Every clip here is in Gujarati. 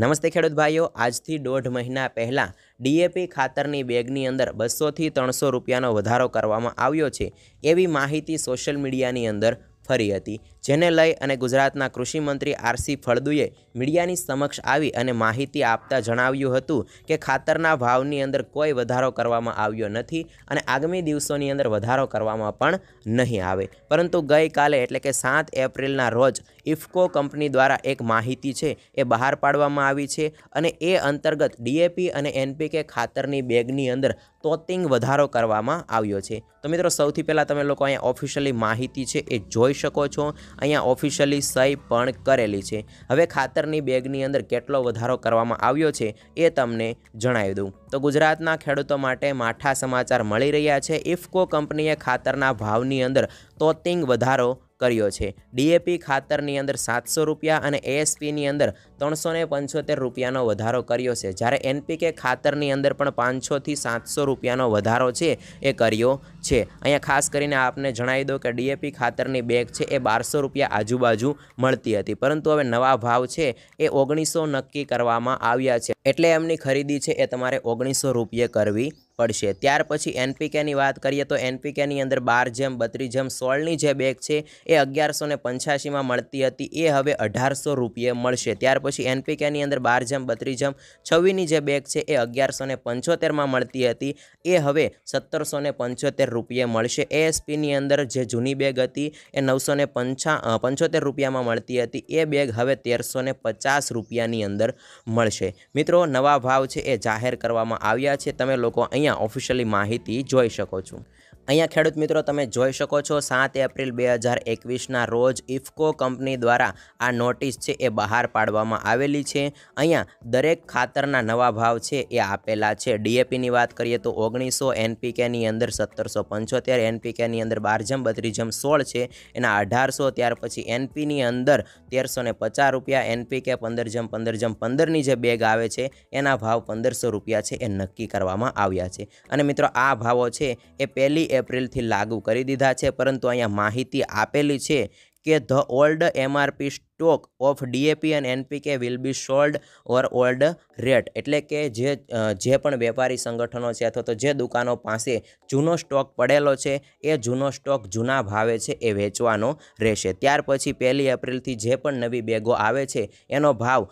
નમસ્તે ખેડૂત ભાઈઓ આજથી દોઢ મહિના પહેલાં ડીએપી ખાતરની બેગની અંદર બસોથી ત્રણસો રૂપિયાનો વધારો કરવામાં આવ્યો છે એવી માહિતી સોશિયલ મીડિયાની અંદર ફરી હતી જેને લઈ અને ગુજરાતના કૃષિમંત્રી આરસી ફળદુએ મીડિયાની સમક્ષ આવી અને માહિતી આપતા જણાવ્યું હતું કે ખાતરના ભાવની અંદર કોઈ વધારો કરવામાં આવ્યો નથી અને આગામી દિવસોની અંદર વધારો કરવામાં પણ નહીં આવે પરંતુ ગઈકાલે એટલે કે સાત એપ્રિલના રોજ ઇફકો કંપની દ્વારા એક માહિતી છે એ બહાર પાડવામાં આવી છે અને એ અંતર્ગત ડીએપી અને એનપીકે ખાતરની બેગની અંદર તોતિંગ વધારો કરવામાં આવ્યો છે તો મિત્રો સૌથી પહેલાં તમે લોકો અહીંયા ઓફિશિયલી માહિતી છે એ જોઈ શકો છો અહીંયા ઓફિશિયલી સહી પણ કરેલી છે હવે ખાતરની બેગની અંદર કેટલો વધારો કરવામાં આવ્યો છે એ તમને જણાવી દઉં તો ગુજરાતના ખેડૂતો માટે માઠા સમાચાર મળી રહ્યા છે ઇફકો કંપનીએ ખાતરના ભાવની અંદર તોતિંગ વધારો કર્યો છે ડીએપી ખાતરની અંદર સાતસો રૂપિયા અને એએસપીની અંદર ત્રણસો ને પંચોતેર રૂપિયાનો વધારો કર્યો છે જ્યારે એનપીકે ખાતરની અંદર પણ પાંચસોથી સાતસો રૂપિયાનો વધારો છે એ કર્યો છે અહીંયા ખાસ કરીને આપને જણાવી દો કે ડીએપી ખાતરની બેગ છે એ બારસો રૂપિયા આજુબાજુ મળતી હતી પરંતુ હવે નવા ભાવ છે એ ઓગણીસો નક્કી કરવામાં આવ્યા છે એટલે એમની ખરીદી છે એ તમારે ઓગણીસો રૂપિયે કરવી પડશે ત્યાર પછી એનપીકેની વાત કરીએ તો એનપીકેની અંદર બાર જેમ બત્રીસ જેમ સોળની જે બેગ છે એ અગિયારસો ને પંચ્યાસીમાં મળતી હતી એ હવે અઢારસો રૂપિયે મળશે ત્યાર પછી એનપીકેની અંદર બાર જેમ બત્રીસ જેમ છવ્વીની જે બેગ છે એ અગિયારસો ને પંચોતેરમાં મળતી હતી એ હવે સત્તરસો ને પંચોતેર રૂપિયે મળશે એએસપીની અંદર જે જૂની બેગ હતી એ નવસો ને પંચા પંચોતેર રૂપિયામાં મળતી હતી એ બેગ હવે તેરસો ને પચાસ રૂપિયાની અંદર મળશે મિત્રો નવા ભાવ છે એ જાહેર કરવામાં આવ્યા છે તમે લોકો અહીંયા અહીંયા ઓફિશિયલી માહિતી જોઈ શકો છો અહીંયા ખેડૂત મિત્રો તમે જોઈ શકો છો સાત એપ્રિલ બે હજાર એકવીસના રોજ ઇફકો કંપની દ્વારા આ નોટિસ છે એ બહાર પાડવામાં આવેલી છે અહીંયા દરેક ખાતરના નવા ભાવ છે એ આપેલા છે ડીએપીની વાત કરીએ તો ઓગણીસો એનપીકેની અંદર સત્તરસો પંચોતેર એનપીકેની અંદર બારજમ બત્રીજમ સોળ છે એના અઢારસો ત્યાર પછી એનપીની અંદર તેરસો ને પચાસ રૂપિયા એનપીકે પંદર જમ પંદર જમ પંદરની જે બેગ આવે છે એના ભાવ પંદરસો રૂપિયા છે એ નક્કી કરવામાં આવ્યા છે અને મિત્રો આ ભાવો છે એ પહેલી એપ્રિલથી લાગુ કરી દીધા છે પરંતુ અહીંયા માહિતી આપેલી છે કે the old MRP stock of DAP and NPK will be sold or old rate એટલે કે જે જે પણ વેપારી સંગઠનો છે અથવા તો જે દુકાનો પાસે જૂનો સ્ટોક પડેલો છે એ જૂનો સ્ટોક જૂના ભાવે છે એ વેચવાનો રહેશે ત્યાર પછી પહેલી એપ્રિલથી જે પણ નવી બેગો આવે છે એનો ભાવ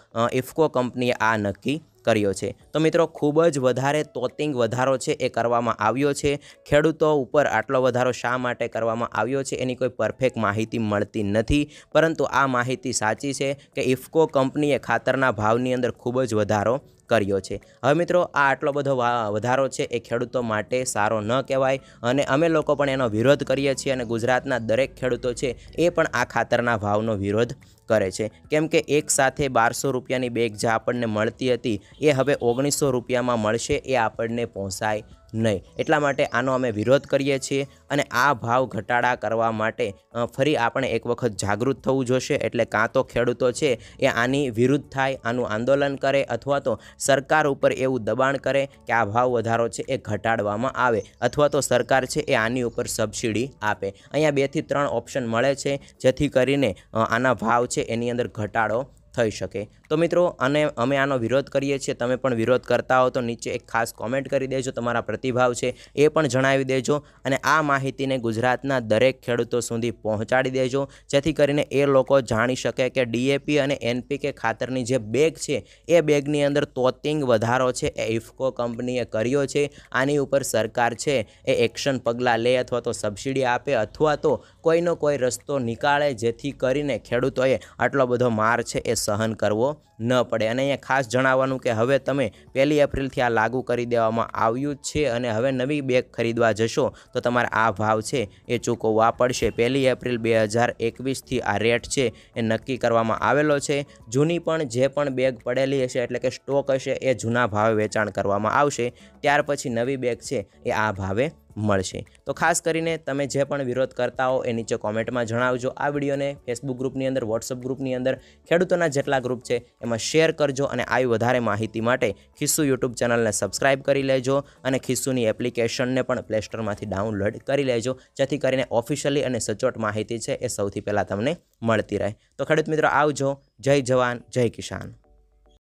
ઇફકો કંપનીએ આ નક્કી કર્યો છે તો મિત્રો ખૂબ જ વધારે તોતિંગ વધારો છે એ કરવામાં આવ્યો છે ખેડૂતો ઉપર આટલો વધારો શા માટે કરવામાં આવ્યો છે એની કોઈ પરફેક્ટ માહિતી મળતી નથી પરંતુ આ માહિતી સાચી છે કે ઇફકો કંપનીએ ખાતરના ભાવની અંદર ખૂબ જ વધારો કર્યો છે હવે મિત્રો આ આટલો બધો વધારો છે એ ખેડૂતો માટે સારો ન કહેવાય અને અમે લોકો પણ એનો વિરોધ કરીએ છીએ અને ગુજરાતના દરેક ખેડૂતો છે એ પણ આ ખાતરના ભાવનો વિરોધ કરે છે કેમ કે એક સાથે બારસો રૂપિયાની બેગ જે આપણને મળતી હતી એ હવે ઓગણીસો રૂપિયામાં મળશે એ આપણને પહોંચાય નહીં એટલા માટે આનો અમે વિરોધ કરીએ છીએ અને આ ભાવ ઘટાડા કરવા માટે ફરી આપણે એક વખત જાગૃત થવું જોઈશે એટલે કાં તો ખેડૂતો છે એ આની વિરુદ્ધ થાય આનું આંદોલન કરે અથવા તો સરકાર ઉપર એવું દબાણ કરે કે આ ભાવ વધારો છે એ ઘટાડવામાં આવે અથવા તો સરકાર છે એ આની ઉપર સબસિડી આપે અહીંયા બેથી ત્રણ ઓપ્શન મળે છે જેથી કરીને આના ભાવ છે એની અંદર ઘટાડો થઈ શકે તો મિત્રો અને અમે આનો વિરોધ કરીએ છીએ તમે પણ વિરોધ કરતા હો તો નીચે એક ખાસ કોમેન્ટ કરી દેજો તમારા પ્રતિભાવ છે એ પણ જણાવી દેજો અને આ માહિતીને ગુજરાતના દરેક ખેડૂતો સુધી પહોંચાડી દેજો જેથી કરીને એ લોકો જાણી શકે કે ડીએપી અને એનપીકે ખાતરની જે બેગ છે એ બેગની અંદર તોતિંગ વધારો છે એ ઇફકો કંપનીએ કર્યો છે આની ઉપર સરકાર છે એ એક્શન પગલાં લે અથવા તો સબસિડી આપે અથવા તો કોઈનો કોઈ રસ્તો નીકાળે જેથી કરીને ખેડૂતોએ આટલો બધો માર છે એ સહન કરવો ન પડે અને અહીંયા ખાસ જણાવવાનું કે હવે તમે પહેલી એપ્રિલથી આ લાગુ કરી દેવામાં આવ્યું છે અને હવે નવી બેગ ખરીદવા જશો તો તમારા આ ભાવ છે એ ચૂકવવા પડશે પહેલી એપ્રિલ બે હજાર એકવીસથી આ રેટ છે એ નક્કી કરવામાં આવેલો છે જૂની પણ જે પણ બેગ પડેલી હશે એટલે કે સ્ટોક હશે એ જૂના ભાવે વેચાણ કરવામાં આવશે ત્યાર પછી નવી બેગ છે એ આ ભાવે મળશે તો ખાસ કરીને તમે જે પણ વિરોધ કરતા હો એ નીચે કોમેન્ટમાં જણાવજો આ વિડીયોને ફેસબુક ગ્રુપની અંદર વોટ્સઅપ ગ્રુપની અંદર ખેડૂતોના જેટલા ગ્રુપ છે એમાં શેર કરજો અને આવી વધારે માહિતી માટે ખિસ્સુ યુટ્યુબ ચેનલને સબસ્ક્રાઇબ કરી લેજો અને ખિસ્સુની એપ્લિકેશનને પણ પ્લે ડાઉનલોડ કરી લેજો જેથી કરીને ઓફિશિયલી અને સચોટ માહિતી છે એ સૌથી પહેલાં તમને મળતી રહે તો ખેડૂત મિત્રો આવજો જય જવાન જય કિસાન